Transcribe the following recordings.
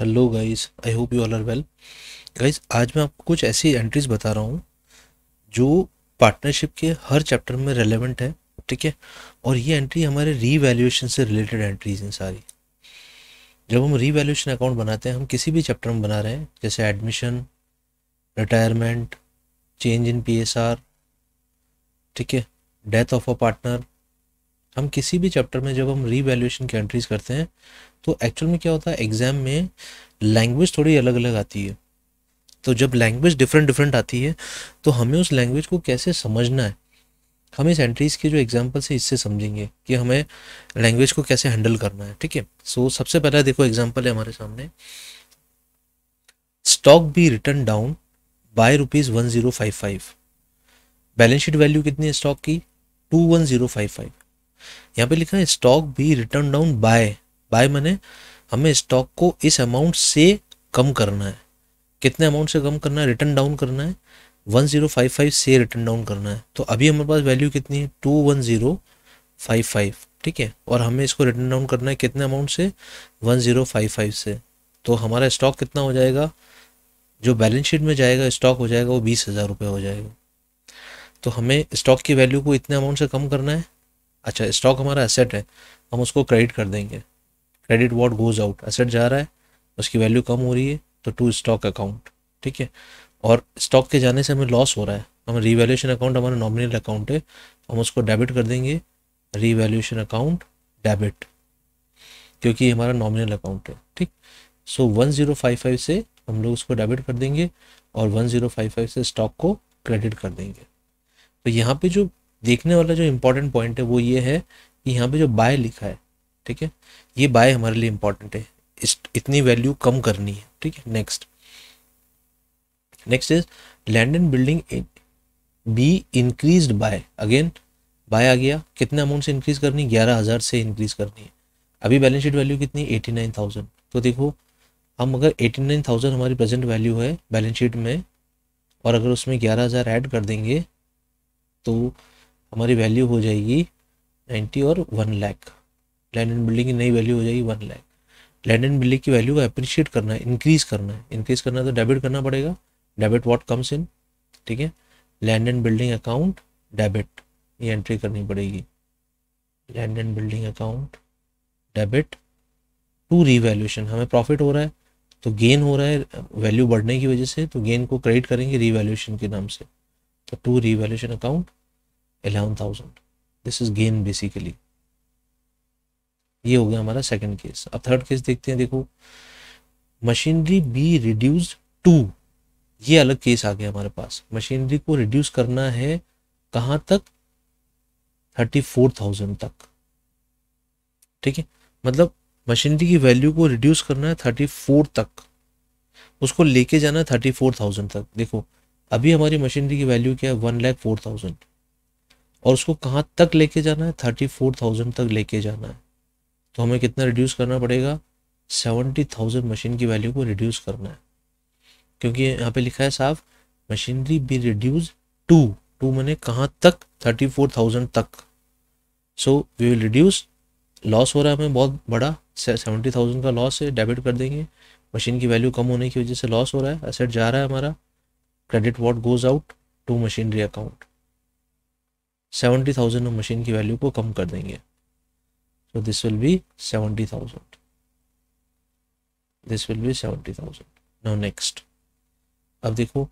Hello guys I hope you all are well guys आज मैं आपको कुछ ऐसी एंट्रीज बता रहा हूँ जो पार्टनरशिप के हर चैप्टर में रेलेवेंट है ठीक है और ये एंट्री हमारे रीवैल्यूएशन से रिलेटेड एंट्रीज हैं सारी जब हम रीवैल्यूएशन अकाउंट बनाते हैं हम किसी भी चैप्टर में बना रहे हैं जैसे admission retirement change in R ठीक है डेथ ऑफ अ पार्टनर हम किसी भी चैप्टर में जब हम रीवैल्यूएशन की एंट्रीज करते हैं तो एक्चुअल में क्या होता है एग्ज़ाम में लैंग्वेज थोड़ी अलग अलग आती है तो जब लैंग्वेज डिफरेंट डिफरेंट आती है तो हमें उस लैंग्वेज को कैसे समझना है हम इस एंट्रीज़ के जो एग्जाम्पल से इससे समझेंगे कि हमें लैंग्वेज को कैसे हैंडल करना है ठीक है सो सबसे पहला देखो एग्जाम्पल है हमारे सामने stock be written down by rupees one zero five five balance sheet value कितनी है स्टॉक की two one zero five five यहाँ पे लिखा है स्टॉक भी रिटर्न डाउन बाय बाय मैंने हमें स्टॉक को इस अमाउंट से कम करना है कितने अमाउंट से कम करना है रिटर्न डाउन करना है वन जीरो फाइव फाइव से रिटर्न डाउन करना है तो अभी हमारे पास वैल्यू कितनी है two one zero five five ठीक है और हमें इसको रिटर्न डाउन करना है कितने अमाउंट से वन जीरो फाइव फाइव से तो हमारा स्टॉक कितना हो जाएगा जो बैलेंस शीट में जाएगा स्टॉक हो जाएगा वो बीस हज़ार रुपये हो जाएगा तो हमें स्टॉक की वैल्यू को इतने अमाउंट से कम करना है अच्छा स्टॉक हमारा एसेट है हम उसको क्रेडिट कर देंगे credit what goes out asset जा रहा है उसकी वैल्यू कम हो रही है तो टू स्टॉक अकाउंट ठीक है और स्टॉक के जाने से हमें लॉस हो रहा है हम रीवैल्यूशन अकाउंट हमारा नॉमिनल अकाउंट है हम उसको डेबिट कर देंगे रीवैल्यूशन अकाउंट डेबिट क्योंकि हमारा नॉमिनल अकाउंट है ठीक so one zero five five से हम लोग उसको डेबिट कर देंगे और वन जीरो फाइव फाइव से स्टॉक को क्रेडिट कर देंगे तो यहाँ पे जो देखने वाला जो इम्पोर्टेंट पॉइंट है वो ये है कि यहाँ पे जो बाय लिखा है ठीक है ये बाय हमारे लिए इम्पोर्टेंट है इस इतनी वैल्यू कम करनी है ठीक है next next is land and building be increase by again by आ गया कितने अमाउंट से इंक्रीज करनी ग्यारह हज़ार से इंक्रीज करनी है अभी बैलेंस शीट वैल्यू कितनी एटी नाइन थाउजेंड तो देखो हम अगर एटी नाइन थाउजेंड हमारी प्रेजेंट वैल्यू है बैलेंस शीट में और अगर उसमें ग्यारह हज़ार ऐड कर देंगे तो हमारी वैल्यू हो जाएगी नाइन्टी और one lakh land and building की नई वैल्यू हो जाएगी one lakh land and building की वैल्यू को अप्रिशिएट करना है इंक्रीज करना है इंक्रीज करना है तो डेबिट करना पड़ेगा डेबिट वॉट कम्स इन ठीक है land and building account debit ये एंट्री करनी पड़ेगी land and building account debit to revaluation हमें प्रॉफिट हो रहा है तो गेन हो रहा है वैल्यू बढ़ने की वजह से तो गेन को क्रेडिट करेंगे रीवैल्यूशन के नाम से तो to revaluation account 11,000 this is gain basically ये हो गया हमारा सेकंड केस अब थर्ड केस देखते हैं देखो मशीनरी बी रिड्यूस टू ये अलग केस आ गया हमारे पास मशीनरी को रिड्यूस करना है कहां तक थर्टी फोर थाउजेंड तक ठीक है मतलब मशीनरी की वैल्यू को रिड्यूस करना है थर्टी फोर तक उसको लेके जाना है थर्टी फोर थाउजेंड तक देखो अभी हमारी मशीनरी की वैल्यू क्या है वन लैख फोर थाउजेंड और उसको कहाँ तक लेके जाना है थर्टी फोर थाउजेंड तक लेके जाना है तो हमें कितना रिड्यूस करना पड़ेगा सेवेंटी थाउजेंड मशीन की वैल्यू को रिड्यूस करना है क्योंकि यहाँ पे लिखा है साफ machinery be reduce to to मैंने कहाँ तक थर्टी फोर थाउजेंड तक so we will reduce loss हो रहा है हमें बहुत बड़ा सेवेंटी थाउजेंड का लॉस है डेबिट कर देंगे मशीन की वैल्यू कम होने की वजह से लॉस हो रहा है एसेट जा रहा है हमारा credit what goes out to machinery account seventy thousand हम मशीन की वैल्यू को कम कर देंगे so this will be seventy thousand this will be seventy thousand no next अब देखो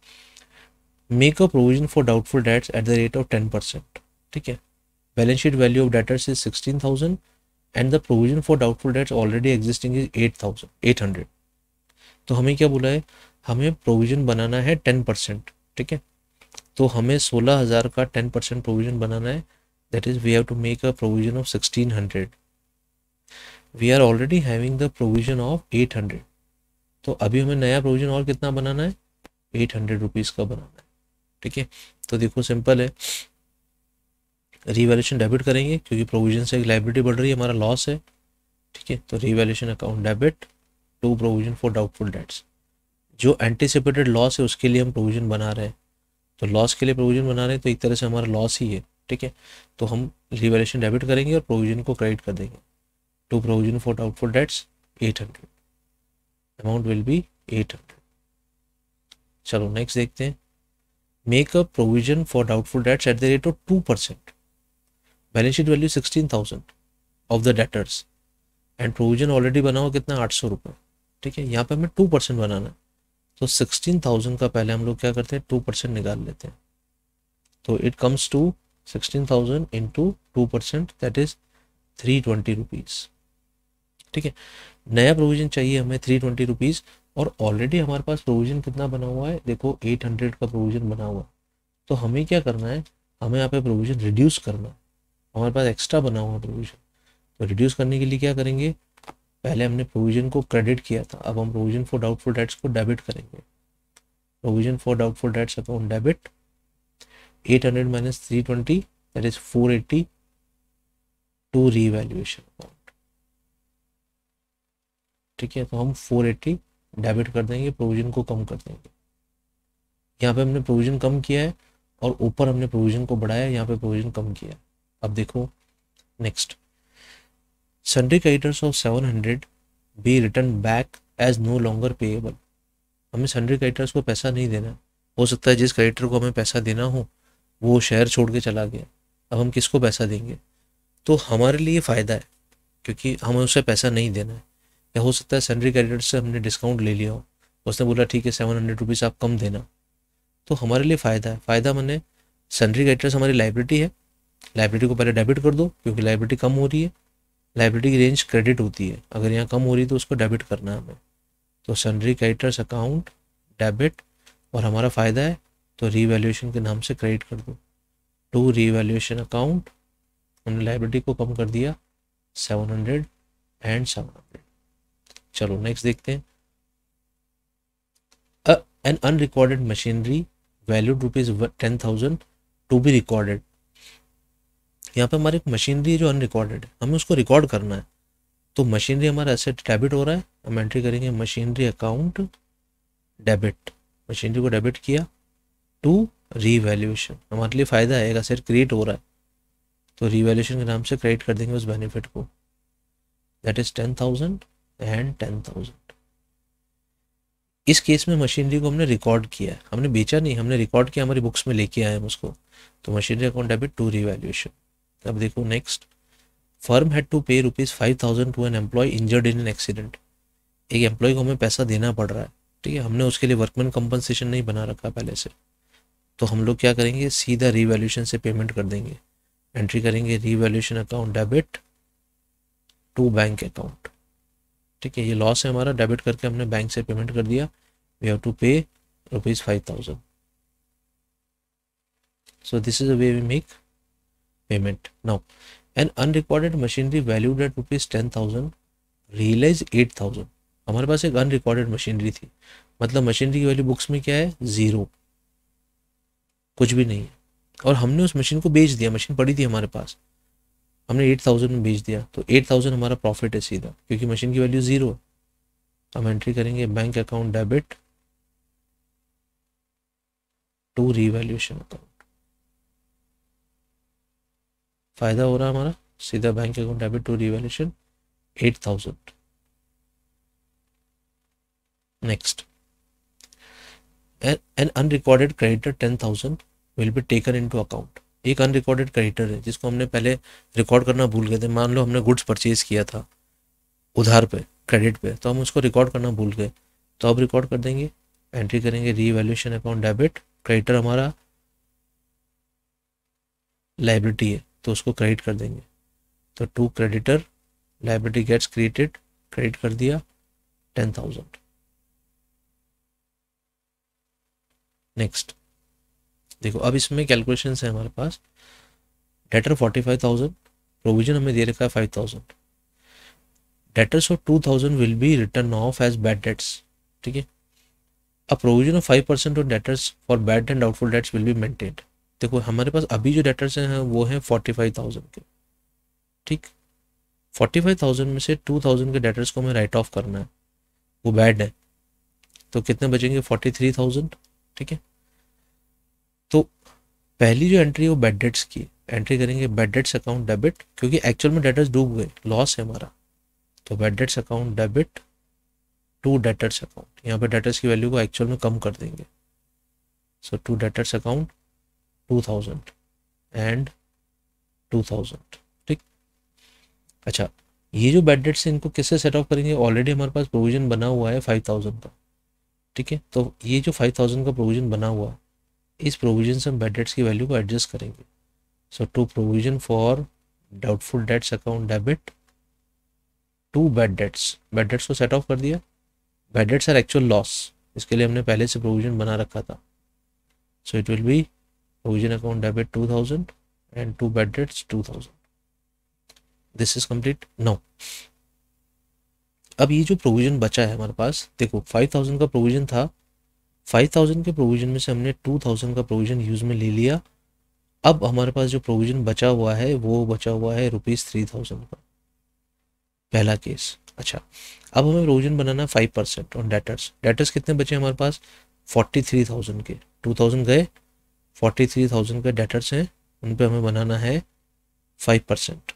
make a provision for doubtful debts at the rate of ten percent ठीक है balance sheet value of debtors is sixteen thousand and the provision for doubtful debts already existing is eight thousand eight hundred तो हमें क्या बोला है हमें provision बनाना है टेन परसेंट ठीक है तो हमें सोलह हज़ार का टेन परसेंट प्रोविजन बनाना है that is we have to make a provision of sixteen hundred we are already having the provision of eight hundred तो अभी हमें नया प्रोविजन और कितना बनाना है एट हंड्रेड रुपीज़ का बनाना है ठीक है तो देखो सिंपल है रिवेल्यूशन डेबिट करेंगे क्योंकि प्रोविजन से एक लाइब्रेटी बढ़ रही है हमारा लॉस है ठीक है तो revaluation account debit to provision for doubtful debts जो एंटिसिपेटेड लॉस है उसके लिए हम प्रोविजन बना रहे हैं तो लॉस के लिए प्रोविजन बना रहे हैं तो एक तरह से हमारा लॉस ही है ठीक है तो हम रिवेल्यूशन डेबिट करेंगे और प्रोविजन को क्रेडिट कर देंगे to provision for for debts eight hundred amount will be eight hundred चलो नेक्स्ट देखते हैं make a provision for doubtful debts at the rate of two percent balance sheet value sixteen thousand of the debtors and provision already बना हुआ कितना आठ सौ रुपये ठीक है यहाँ पे हमें टू परसेंट बनाना है तो सिक्सटीन थाउजेंड का पहले हम लोग क्या करते हैं टू परसेंट निकाल लेते हैं तो it comes to sixteen thousand into two percent that is three twenty rupees ठीक है नया प्रोविजन चाहिए हमें थ्री ट्वेंटी रुपीज़ और ऑलरेडी हमारे पास प्रोविजन कितना बना हुआ है देखो एट हंड्रेड का प्रोविजन बना हुआ है तो हमें क्या करना है हमें यहाँ पे प्रोविजन रिड्यूस करना है हमारे पास एक्स्ट्रा बना हुआ है प्रोविजन तो रिड्यूस करने के लिए क्या करेंगे पहले हमने प्रोविजन को क्रेडिट किया था अब हम प्रोविजन फॉर डाउटफुल डेट्स को डेबिट करेंगे provision for doubtful debts account debit 800 hundred minus three minus 320 that is 480 to revaluation account ठीक है तो हम 480 डेबिट कर देंगे प्रोविजन को कम कर देंगे यहाँ पे हमने प्रोविजन कम किया है और ऊपर हमने प्रोविजन को बढ़ाया यहाँ पे प्रोविजन कम किया अब देखो next Sundry of seven hundred be written back as no longer payable हमें सन्ड्री क्रेडिटर्स को पैसा नहीं देना हो सकता है जिस क्रेडिटर को हमें पैसा देना हो वो शहर छोड़ के चला गया अब हम किसको पैसा देंगे तो हमारे लिए फ़ायदा है क्योंकि हमें उसे पैसा नहीं देना है या हो सकता है सन्ड्री क्रेडिटर से हमने डिस्काउंट ले लिया हो उसने बोला ठीक है सेवन हंड्रेड रुपीज़ आप कम देना तो हमारे लिए फ़ायदा है फ़ायदा मैंने सन्ड्री क्रेडिटर्स हमारी लाइब्रेरी है लाइब्रेरी को पहले डेबिट कर दो क्योंकि लाइब्रेरी कम हो रही है लाइब्रेरी की रेंज क्रेडिट होती है अगर यहाँ कम हो रही है तो उसको डेबिट करना है हमें तो सन्ड्री क्रेडिटर्स अकाउंट डेबिट और हमारा फ़ायदा है तो रीवैल्यूएशन के नाम से क्रेडिट कर दो टू रीवैल्यूएशन अकाउंट हमने लाइब्रेरी को कम कर दिया seven hundred and seven hundred चलो नेक्स्ट देखते हैं an unrecorded machinery valued rupees ten thousand to be recorded यहाँ पे हमारी मशीनरी जो अनरिकॉर्डेड है हमें उसको रिकॉर्ड करना है तो मशीनरी हमारा एसेट डेबिट हो रहा है हम एंट्री करेंगे मशीनरी अकाउंट डेबिट मशीनरी को डेबिट किया टू रीवैल्यूएशन हमारे लिए फ़ायदा है एक एसेट क्रिएट हो रहा है तो रीवैल्यूएशन के नाम से क्रिएट कर देंगे उस बेनिफिट को that is ten thousand and ten thousand इस केस में मशीनरी को हमने रिकॉर्ड किया है हमने बेचा नहीं हमने रिकॉर्ड किया हमारी बुक्स में लेके आए हम उसको तो machinery account debit to revaluation अब देखो next firm had to pay rupees five thousand to an employee injured in an accident एक एम्प्लॉय को हमें पैसा देना पड़ रहा है ठीक है हमने उसके लिए वर्कमैन कंपनसेशन नहीं बना रखा पहले से तो हम लोग क्या करेंगे सीधा रीवैल्यूशन से पेमेंट कर देंगे एंट्री करेंगे revaluation account debit to bank account ठीक है ये लॉस है हमारा डेबिट करके हमने बैंक से पेमेंट कर दिया we have to pay rupees five thousand so this is a way we make payment. Now, an unrecorded machinery valued at rupees ten thousand realise eight thousand हमारे पास एक अनरिकॉर्डेड मशीनरी थी मतलब machinery की value books में क्या है zero कुछ भी नहीं है और हमने उस मशीन को बेच दिया मशीन पड़ी थी हमारे पास हमने एट थाउजेंड में बेच दिया तो एट थाउजेंड हमारा प्रॉफिट है सीधा क्योंकि मशीन की वैल्यू ज़ीरो है हम एंट्री करेंगे bank account debit to revaluation account फ़ायदा हो रहा है हमारा सीधा bank account debit to revaluation eight thousand next an unrecorded creditor ten thousand will be taken into account एक अनरिकॉर्डेड क्रेडिटर है जिसको हमने पहले रिकॉर्ड करना भूल गए थे मान लो हमने गुड्स परचेज किया था उधार पे क्रेडिट पे तो हम उसको रिकॉर्ड करना भूल गए तो अब रिकॉर्ड कर देंगे एंट्री करेंगे री अकाउंट डेबिट क्रेडिटर हमारा लाइब्रिटी है तो उसको क्रेडिट कर देंगे तो to creditor liability gets created credit कर दिया टेन थाउजेंड नेक्स्ट देखो अब इसमें कैलकुलेशन है हमारे पास debtor forty five thousand provision हमें दे रखा है five thousand debtors of two thousand will be written off as bad debts ठीक है provision of five percent of debtors for bad and doubtful debts will be maintained देखो हमारे पास अभी जो डेटर्स हैं वो हैं फोर्टी फाइव थाउजेंड के ठीक फोर्टी फाइव थाउजेंड में से टू थाउजेंड के डेटर्स को हमें राइट ऑफ करना है वो बैड है तो कितने बचेंगे फोर्टी थ्री थाउजेंड ठीक है तो पहली जो एंट्री वो बैड डेट्स की एंट्री करेंगे बेड डेट्स अकाउंट डेबिट क्योंकि एक्चुअल में डेटर्स डूब गए लॉस है हमारा तो bad debts account debit to debtors account यहाँ पे डेटर्स की वैल्यू को एक्चुअल में कम कर देंगे so to debtors account two thousand and two thousand ठीक अच्छा ये जो बैड डेट्स इनको किससे सेट ऑफ करेंगे ऑलरेडी हमारे पास प्रोविजन बना हुआ है फाइव थाउजेंड का ठीक है तो ये जो फाइव थाउजेंड का प्रोविजन बना हुआ है इस प्रोविजन से हम बैड डेट्स की वैल्यू को एडजस्ट करेंगे so to provision for doubtful debts account debit to bad debts bad debts को सेट ऑफ कर दिया bad debts are actual loss इसके लिए हमने पहले से प्रोविजन बना रखा था so it will be provision account debit 2000 and two bad debts 2000 this is complete now अब ये जो प्रोविजन बचा है हमारे पास देखो 5000 का प्रोविजन था 5000 के प्रोविजन में से हमने 2000 का प्रोविजन यूज में ले लिया अब हमारे पास जो प्रोविजन बचा हुआ है वो बचा हुआ है रुपीज थ्री थाउजेंड का पहला केस अच्छा अब हमें प्रोविजन बनाना five percent on debtors debtors कितने बचे हमारे पास फोर्टी थ्री थाउजेंड के टू थाउजेंड गए फोर्टी थ्री थाउजेंड के डेटर्स हैं उन पे हमें बनाना है five percent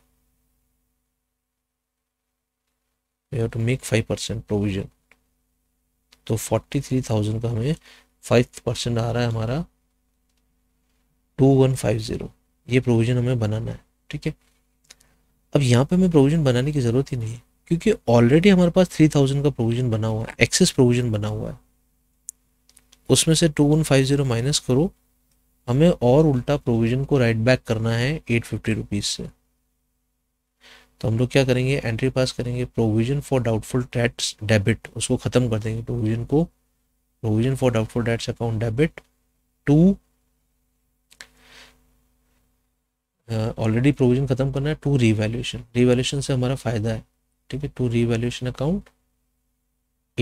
we have to make five percent provision तो फोर्टी थ्री थाउजेंड का हमें फाइव परसेंट आ रहा है हमारा टू वन फाइव ज़ीरो ये प्रोविज़न हमें बनाना है ठीक है अब यहाँ पे हमें प्रोविज़न बनाने की ज़रूरत ही नहीं है क्योंकि ऑलरेडी हमारे पास थ्री थाउजेंड का प्रोविज़न बना हुआ है एक्सेस प्रोविज़न बना हुआ है उसमें से two one five zero minus करो हमें और उल्टा प्रोविजन को राइट बैक करना है एट फिफ्टी रुपीज़ से तो हम लोग क्या करेंगे एंट्री पास करेंगे provision for doubtful debts debit उसको ख़त्म कर देंगे प्रोविजन को provision for doubtful debts account debit to already provision ख़त्म करना है टू रिवेल्यूशन रीवैल्यूएशन से हमारा फ़ायदा है ठीक है to revaluation account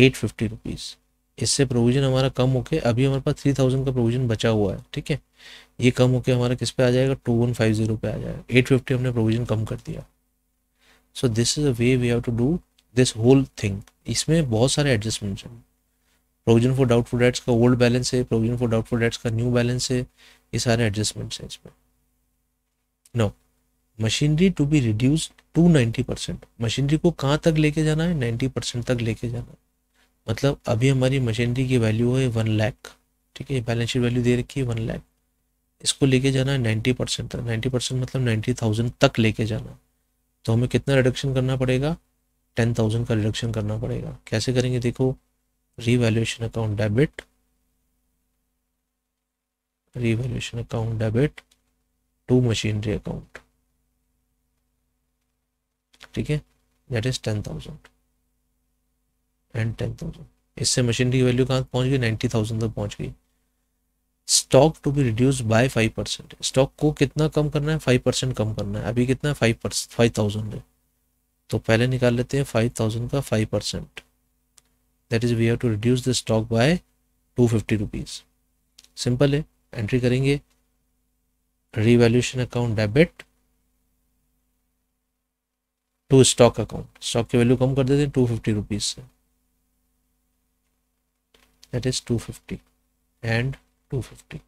eight fifty rupees इससे प्रोविज़न हमारा कम होके अभी हमारे पास थ्री थाउजेंड का प्रोविज़न बचा हुआ है ठीक है ये कम होके हमारा किस पे आ जाएगा टू वन फाइव जीरो पे आ जाएगा एट फिफ्टी हमने प्रोविज़न कम कर दिया so this is a way we have to do this whole thing इसमें बहुत सारे एडजस्टमेंट्स हैं प्रोविज़न फॉर डाउटफुल डेट्स का ओल्ड बैलेंस है प्रोविज़न फॉर डाउटफुल डेट्स का न्यू बैलेंस है ये सारे एडजस्टमेंट्स हैं इसमें now machinery to be reduce to ninety percent machinery को कहाँ तक लेके जाना है नाइन्टी परसेंट तक लेके जाना है मतलब अभी हमारी मशीनरी की वैल्यू है वन लैख ठीक है बैलेंस शीट वैल्यू दे रखी है वन लैख इसको लेके जाना है नाइन्टी परसेंट तक नाइन्टी परसेंट मतलब नाइन्टी थाउजेंड तक लेके जाना तो हमें कितना रिडक्शन करना पड़ेगा टेन थाउजेंड का रिडक्शन करना पड़ेगा कैसे करेंगे देखो revaluation account debit revaluation account debit to machinery account ठीक है that is ten thousand and ten thousand इससे मशीनरी की वैल्यू कहाँ पहुँच गई नाइन्टी थाउजेंड तक पहुँच गई stock to be reduce by five percent stock को कितना कम करना है फाइव परसेंट कम करना है अभी कितना है फाइव परसेंट फाइव थाउजेंड है तो पहले निकाल लेते हैं फाइव थाउजेंड का five percent that is we have to reduce the stock by two fifty rupees simple है एंट्री करेंगे revaluation account debit to stock account stock की वैल्यू कम कर देते हैं टू फिफ्टी रुपीज़ से that is 250 and 250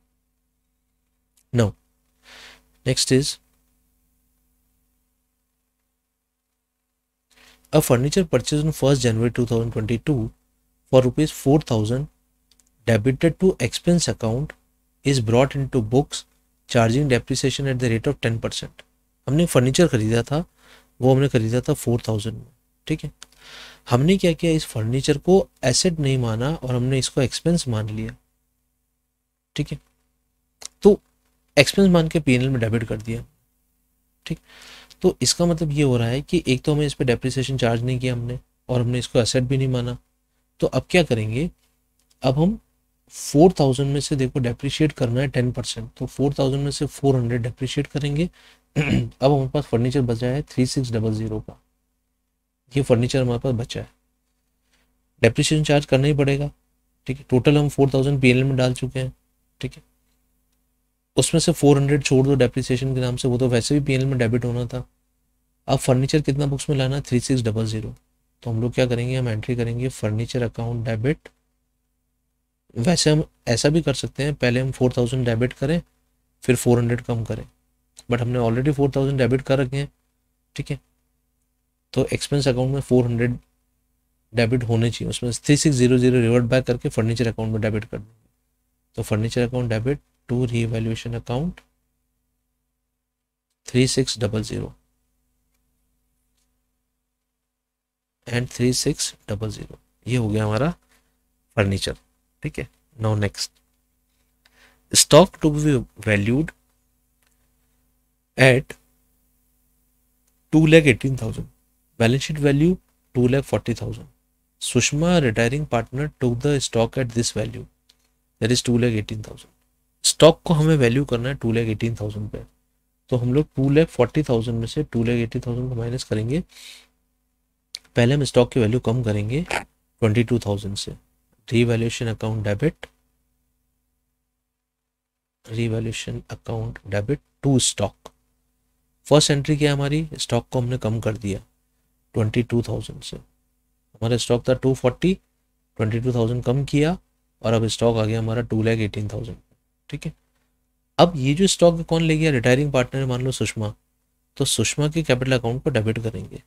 now next is a furniture purchased on 1st January 2022 for rupees 4000 debited to expense account is brought into books charging depreciation at the rate of 10 percent हमने furniture खरीदा था वो हमने खरीदा था 4000 में ठीक है हमने क्या किया इस फर्नीचर को एसेट नहीं माना और हमने इसको एक्सपेंस मान लिया ठीक है तो एक्सपेंस मान के पी में डेबिट कर दिया ठीक तो इसका मतलब ये हो रहा है कि एक तो हमें इस पर डेप्रिसिएशन चार्ज नहीं किया हमने और हमने इसको एसेट भी नहीं माना तो अब क्या करेंगे अब हम 4000 में से देखो डेप्रिशिएट करना है 10 परसेंट तो 4000 में से 400 डेप्रिशिएट करेंगे अब हमारे पास फर्नीचर बचा है थ्री सिक्स डबल जीरो का ये फर्नीचर हमारे पास बचा है डेप्रिसिएशन चार्ज करना ही पड़ेगा ठीक है टोटल हम फोर थाउजेंड पी में डाल चुके हैं ठीक है उसमें से फोर हंड्रेड छोड़ दो डेप्रिसिएशन के नाम से वो तो वैसे भी पी में डेबिट होना था अब फर्नीचर कितना बुक्स में लाना थ्री सिक्स डबल ज़ीरो तो हम लोग क्या करेंगे हम एंट्री करेंगे फर्नीचर अकाउंट डेबिट वैसे हम ऐसा भी कर सकते हैं पहले हम फोर थाउजेंड डेबिट करें फिर फोर हंड्रेड कम करें बट हमने ऑलरेडी फोर थाउजेंड डेबिट कर रखे हैं ठीक है तो एक्सपेंस अकाउंट में फोर हंड्रेड डेबिट होने चाहिए उसमें three six zero zero revert back करके फर्नीचर अकाउंट में डेबिट कर देंगे तो furniture account debit to revaluation account three six double zero and three six double zero ये हो गया हमारा फर्नीचर ठीक है now next stock to be valued at two lakh eighteen thousand balance thousand Sushma retiring partner Sushma, the stock at this value that is two lakh eighteen thousand stock को हमें value करना है टू लैख एटीन थाउजेंड पे तो हम लोग टू लैख फोर्टी थाउजेंड में से टू लैख एटी थाउजेंड को माइनस करेंगे पहले हम स्टॉक की वैल्यू कम करेंगे ट्वेंटी टू थाउजेंड से revaluation account debit revaluation account debit to stock first entry क्या है हमारी स्टॉक को हमने कम कर दिया ट्वेंटी टू थाउजेंड से हमारा स्टॉक था two forty twenty two thousand कम किया और अब स्टॉक आ गया हमारा टू लैख एटीन थाउजेंड ठीक है अब ये जो स्टॉक कौन ले गया रिटायरिंग पार्टनर मान लो सुषमा तो सुषमा के कैपिटल अकाउंट को डेबिट करेंगे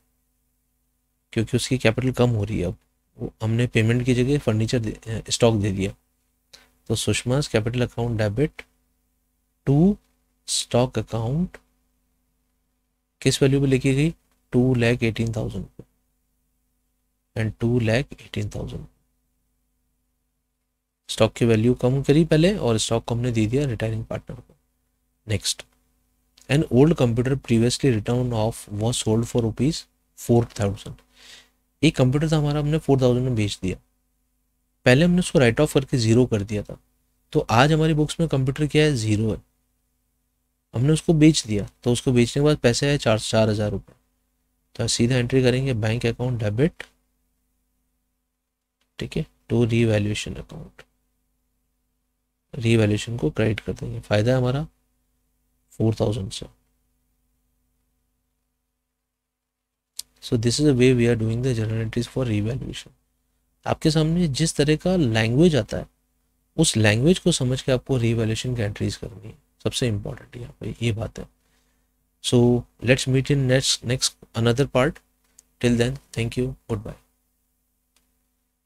क्योंकि उसकी कैपिटल कम हो रही है अब हमने पेमेंट की जगह फर्नीचर स्टॉक दे दिया तो Sushma capital account debit to stock account किस वैल्यू पे लिखी गई two lakh eighteen thousand and two lakh eighteen thousand stock की वैल्यू कम करी पहले और स्टॉक को हमने दे दिया रिटायरिंग पार्टनर को next an old computer previously written off was sold for rupees four thousand एक कंप्यूटर था हमारा हमने फोर थाउजेंड में बेच दिया पहले हमने उसको राइट ऑफ करके ज़ीरो कर दिया था तो आज हमारी बुक्स में कंप्यूटर क्या है ज़ीरो है हमने उसको बेच दिया तो उसको बेचने के बाद पैसे आए चार चार हज़ार रुपये तो सीधा एंट्री करेंगे बैंक अकाउंट डेबिट ठीक है टू रीवैल्यूएशन अकाउंट रीवैल्यूएशन को क्रेडिट कर देंगे फायदा हमारा फोर थाउजेंड से so this is a way we are doing the journal entries for revaluation आपके सामने जिस तरह का लैंग्वेज आता है उस लैंग्वेज को समझ के आपको रीवैल्यूएशन की एंट्रीज करनी है सबसे इंपॉर्टेंट यहाँ पे ये बात है so let's meet in next next another part till then thank you goodbye